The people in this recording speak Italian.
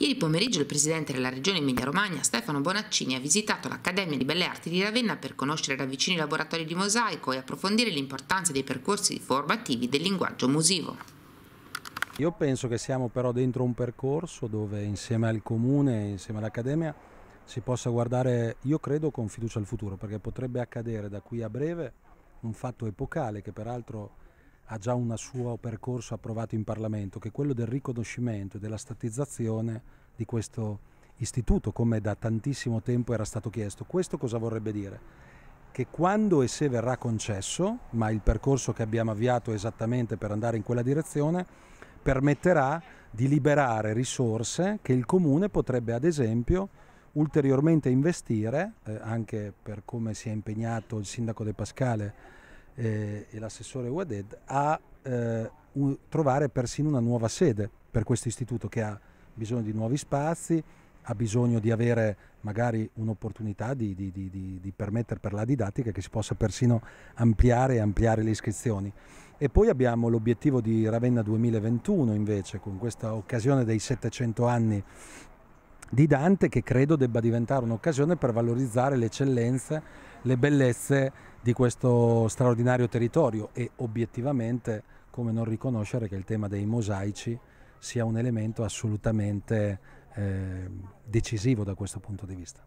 Ieri pomeriggio il presidente della regione Emilia-Romagna, Stefano Bonaccini, ha visitato l'Accademia di Belle Arti di Ravenna per conoscere da vicino i laboratori di mosaico e approfondire l'importanza dei percorsi formativi del linguaggio musivo. Io penso che siamo però dentro un percorso dove insieme al comune, insieme all'Accademia, si possa guardare, io credo, con fiducia al futuro, perché potrebbe accadere da qui a breve un fatto epocale che peraltro ha già un suo percorso approvato in Parlamento, che è quello del riconoscimento e della statizzazione di questo istituto, come da tantissimo tempo era stato chiesto. Questo cosa vorrebbe dire? Che quando e se verrà concesso, ma il percorso che abbiamo avviato esattamente per andare in quella direzione, permetterà di liberare risorse che il Comune potrebbe, ad esempio, ulteriormente investire, eh, anche per come si è impegnato il Sindaco De Pascale eh, e l'assessore Waded a eh, un, trovare persino una nuova sede per questo istituto che ha bisogno di nuovi spazi, ha bisogno di avere magari un'opportunità di, di, di, di, permettere per la didattica che si possa persino ampliare e ampliare le iscrizioni. E poi abbiamo l'obiettivo di Ravenna 2021 invece, con questa occasione dei 700 anni di Dante che credo debba diventare un'occasione per valorizzare le eccellenze, le bellezze di questo straordinario territorio e obiettivamente come non riconoscere che il tema dei mosaici sia un elemento assolutamente eh, decisivo da questo punto di vista.